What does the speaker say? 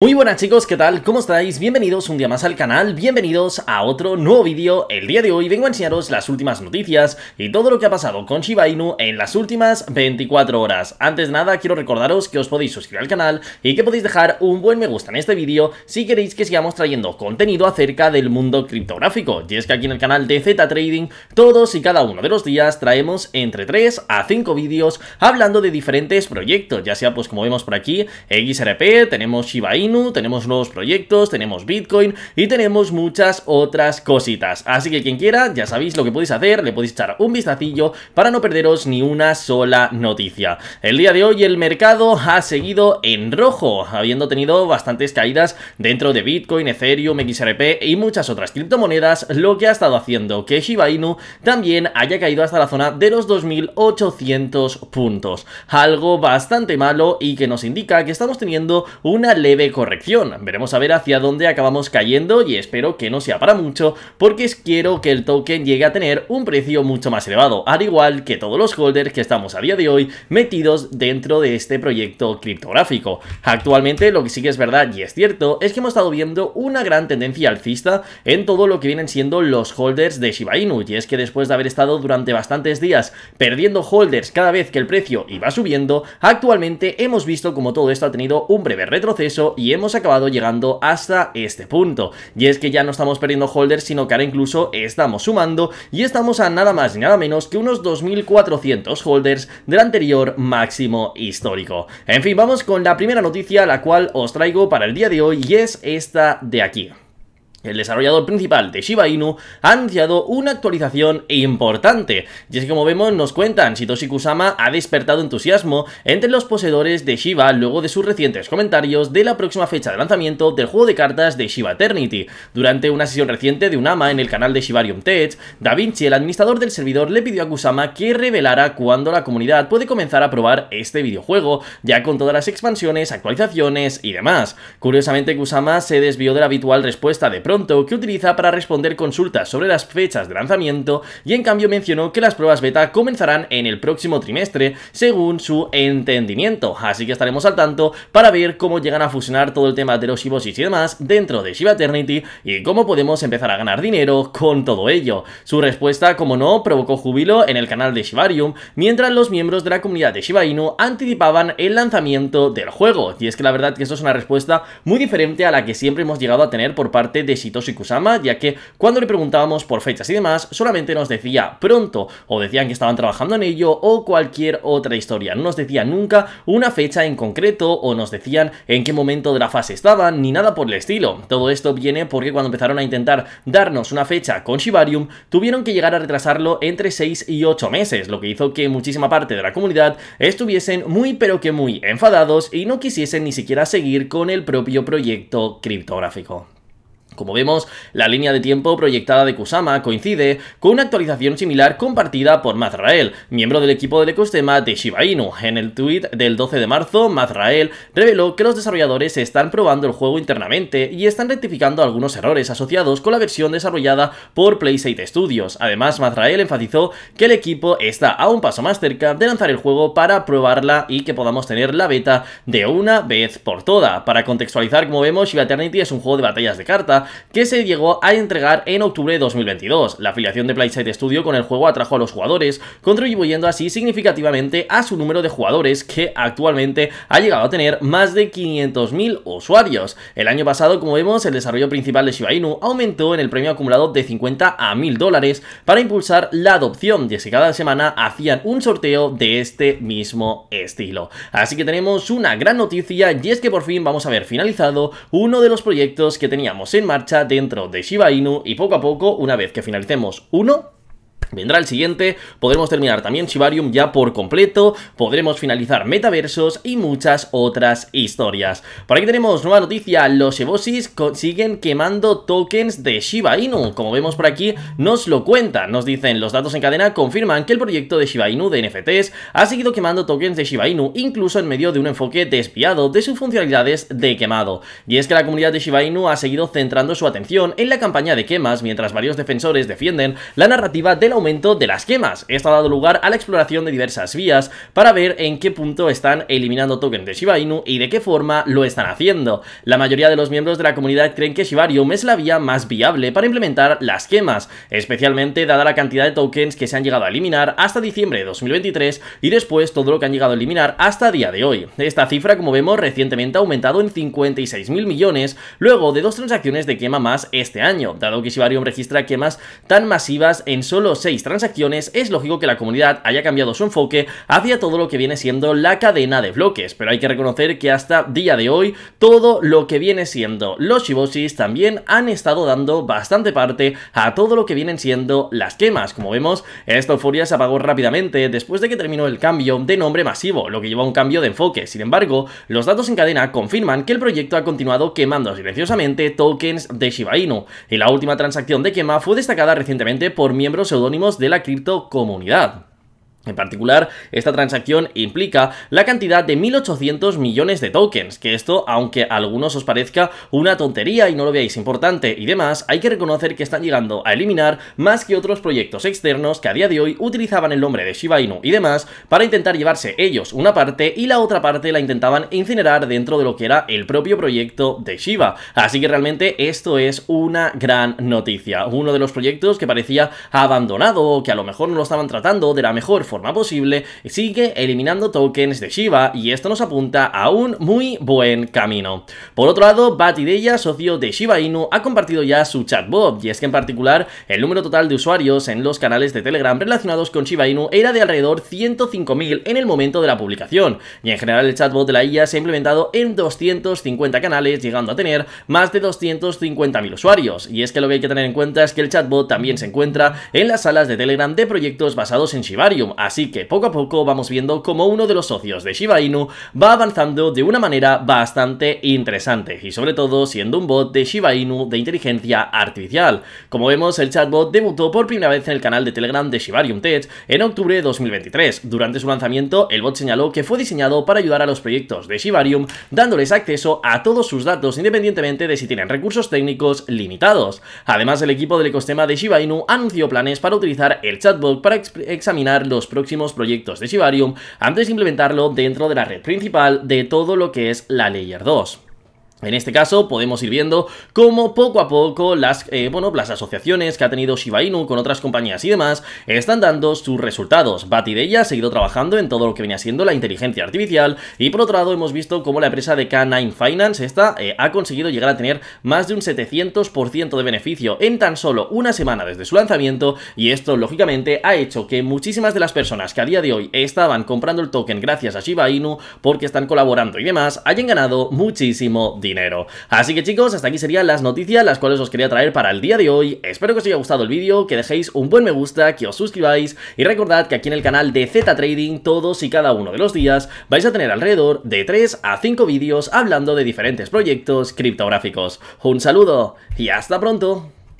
Muy buenas chicos, ¿qué tal? ¿Cómo estáis? Bienvenidos un día más al canal, bienvenidos a otro nuevo vídeo. El día de hoy vengo a enseñaros las últimas noticias y todo lo que ha pasado con Shiba Inu en las últimas 24 horas. Antes de nada, quiero recordaros que os podéis suscribir al canal y que podéis dejar un buen me gusta en este vídeo si queréis que sigamos trayendo contenido acerca del mundo criptográfico. Y es que aquí en el canal de Z Trading, todos y cada uno de los días traemos entre 3 a 5 vídeos hablando de diferentes proyectos, ya sea pues como vemos por aquí, XRP, tenemos Shiba Inu, tenemos nuevos proyectos, tenemos Bitcoin y tenemos muchas otras cositas. Así que quien quiera, ya sabéis lo que podéis hacer, le podéis echar un vistacillo para no perderos ni una sola noticia. El día de hoy el mercado ha seguido en rojo, habiendo tenido bastantes caídas dentro de Bitcoin, Ethereum, XRP y muchas otras criptomonedas, lo que ha estado haciendo que Shiba Inu también haya caído hasta la zona de los 2.800 puntos. Algo bastante malo y que nos indica que estamos teniendo una leve corrección. Veremos a ver hacia dónde acabamos cayendo y espero que no sea para mucho porque quiero que el token llegue a tener un precio mucho más elevado, al igual que todos los holders que estamos a día de hoy metidos dentro de este proyecto criptográfico. Actualmente lo que sí que es verdad y es cierto es que hemos estado viendo una gran tendencia alcista en todo lo que vienen siendo los holders de Shiba Inu y es que después de haber estado durante bastantes días perdiendo holders cada vez que el precio iba subiendo, actualmente hemos visto como todo esto ha tenido un breve retroceso y y hemos acabado llegando hasta este punto. Y es que ya no estamos perdiendo holders, sino que ahora incluso estamos sumando y estamos a nada más y nada menos que unos 2.400 holders del anterior máximo histórico. En fin, vamos con la primera noticia la cual os traigo para el día de hoy y es esta de aquí el desarrollador principal de Shiba Inu, ha anunciado una actualización importante. Y es que como vemos nos cuentan, Satoshi Kusama ha despertado entusiasmo entre los poseedores de Shiba luego de sus recientes comentarios de la próxima fecha de lanzamiento del juego de cartas de Shiba Eternity. Durante una sesión reciente de Unama en el canal de Shibarium Tech, Da Vinci, el administrador del servidor, le pidió a Kusama que revelara cuándo la comunidad puede comenzar a probar este videojuego, ya con todas las expansiones, actualizaciones y demás. Curiosamente Kusama se desvió de la habitual respuesta de pronto que utiliza para responder consultas sobre las fechas de lanzamiento y en cambio mencionó que las pruebas beta comenzarán en el próximo trimestre según su entendimiento, así que estaremos al tanto para ver cómo llegan a fusionar todo el tema de los Shibosis y demás dentro de Shiba Eternity y cómo podemos empezar a ganar dinero con todo ello. Su respuesta, como no, provocó júbilo en el canal de Shibarium, mientras los miembros de la comunidad de Shiba Inu anticipaban el lanzamiento del juego, y es que la verdad que eso es una respuesta muy diferente a la que siempre hemos llegado a tener por parte de y Kusama, ya que cuando le preguntábamos por fechas y demás, solamente nos decía pronto, o decían que estaban trabajando en ello, o cualquier otra historia. No nos decía nunca una fecha en concreto, o nos decían en qué momento de la fase estaban, ni nada por el estilo. Todo esto viene porque cuando empezaron a intentar darnos una fecha con Shibarium, tuvieron que llegar a retrasarlo entre 6 y 8 meses, lo que hizo que muchísima parte de la comunidad estuviesen muy pero que muy enfadados y no quisiesen ni siquiera seguir con el propio proyecto criptográfico. Como vemos, la línea de tiempo proyectada de Kusama coincide con una actualización similar compartida por Mazrael, miembro del equipo del ecosistema de Shiba Inu. En el tweet del 12 de marzo, Mazrael reveló que los desarrolladores están probando el juego internamente y están rectificando algunos errores asociados con la versión desarrollada por PlayStation Studios. Además, Mazrael enfatizó que el equipo está a un paso más cerca de lanzar el juego para probarla y que podamos tener la beta de una vez por toda. Para contextualizar, como vemos, Shiba Eternity es un juego de batallas de carta que se llegó a entregar en octubre de 2022. La afiliación de PlaySide Studio con el juego atrajo a los jugadores, contribuyendo así significativamente a su número de jugadores, que actualmente ha llegado a tener más de 500.000 usuarios. El año pasado, como vemos, el desarrollo principal de Shiba Inu aumentó en el premio acumulado de 50 a 1.000 dólares para impulsar la adopción, ya que cada semana hacían un sorteo de este mismo estilo. Así que tenemos una gran noticia y es que por fin vamos a ver finalizado uno de los proyectos que teníamos en marcha dentro de Shiba Inu y poco a poco, una vez que finalicemos uno, Vendrá el siguiente, podremos terminar también Shibarium ya por completo, podremos finalizar metaversos y muchas otras historias. Por aquí tenemos nueva noticia, los Evosis siguen quemando tokens de Shiba Inu. Como vemos por aquí, nos lo cuentan, nos dicen los datos en cadena confirman que el proyecto de Shiba Inu de NFTs ha seguido quemando tokens de Shiba Inu, incluso en medio de un enfoque desviado de sus funcionalidades de quemado. Y es que la comunidad de Shiba Inu ha seguido centrando su atención en la campaña de quemas, mientras varios defensores defienden la narrativa de la aumento de las quemas. Esto ha dado lugar a la exploración de diversas vías para ver en qué punto están eliminando tokens de Shiba Inu y de qué forma lo están haciendo. La mayoría de los miembros de la comunidad creen que Shibarium es la vía más viable para implementar las quemas, especialmente dada la cantidad de tokens que se han llegado a eliminar hasta diciembre de 2023 y después todo lo que han llegado a eliminar hasta día de hoy. Esta cifra, como vemos, recientemente ha aumentado en 56.000 millones luego de dos transacciones de quema más este año, dado que Shibarium registra quemas tan masivas en solo seis transacciones, es lógico que la comunidad haya cambiado su enfoque hacia todo lo que viene siendo la cadena de bloques, pero hay que reconocer que hasta día de hoy todo lo que viene siendo los Shiboshis también han estado dando bastante parte a todo lo que vienen siendo las quemas. Como vemos, esta euforia se apagó rápidamente después de que terminó el cambio de nombre masivo, lo que llevó a un cambio de enfoque. Sin embargo, los datos en cadena confirman que el proyecto ha continuado quemando silenciosamente tokens de Shiba Inu, y la última transacción de quema fue destacada recientemente por miembros seudónimos de la criptocomunidad. En particular, esta transacción implica la cantidad de 1.800 millones de tokens, que esto, aunque a algunos os parezca una tontería y no lo veáis importante y demás, hay que reconocer que están llegando a eliminar más que otros proyectos externos que a día de hoy utilizaban el nombre de Shiba Inu y demás para intentar llevarse ellos una parte y la otra parte la intentaban incinerar dentro de lo que era el propio proyecto de Shiba. Así que realmente esto es una gran noticia, uno de los proyectos que parecía abandonado que a lo mejor no lo estaban tratando de la mejor forma forma posible, sigue eliminando tokens de Shiba y esto nos apunta a un muy buen camino. Por otro lado, Batideya, socio de Shiba Inu, ha compartido ya su chatbot y es que en particular el número total de usuarios en los canales de Telegram relacionados con Shiba Inu era de alrededor 105.000 en el momento de la publicación y en general el chatbot de la IA se ha implementado en 250 canales llegando a tener más de 250.000 usuarios y es que lo que hay que tener en cuenta es que el chatbot también se encuentra en las salas de Telegram de proyectos basados en Shibarium, así que poco a poco vamos viendo cómo uno de los socios de Shiba Inu va avanzando de una manera bastante interesante y sobre todo siendo un bot de Shiba Inu de inteligencia artificial. Como vemos, el chatbot debutó por primera vez en el canal de Telegram de Shibarium Tech en octubre de 2023. Durante su lanzamiento, el bot señaló que fue diseñado para ayudar a los proyectos de Shibarium dándoles acceso a todos sus datos independientemente de si tienen recursos técnicos limitados. Además, el equipo del ecosistema de Shiba Inu anunció planes para utilizar el chatbot para examinar los próximos proyectos de Shibarium antes de implementarlo dentro de la red principal de todo lo que es la Layer 2. En este caso podemos ir viendo cómo poco a poco las, eh, bueno, las asociaciones que ha tenido Shiba Inu con otras compañías y demás están dando sus resultados. Batideya ha seguido trabajando en todo lo que venía siendo la inteligencia artificial y por otro lado hemos visto cómo la empresa de K9 Finance esta eh, ha conseguido llegar a tener más de un 700% de beneficio en tan solo una semana desde su lanzamiento y esto lógicamente ha hecho que muchísimas de las personas que a día de hoy estaban comprando el token gracias a Shiba Inu porque están colaborando y demás hayan ganado muchísimo dinero. Así que chicos, hasta aquí serían las noticias las cuales os quería traer para el día de hoy. Espero que os haya gustado el vídeo, que dejéis un buen me gusta, que os suscribáis y recordad que aquí en el canal de Z Trading todos y cada uno de los días vais a tener alrededor de 3 a 5 vídeos hablando de diferentes proyectos criptográficos. Un saludo y hasta pronto.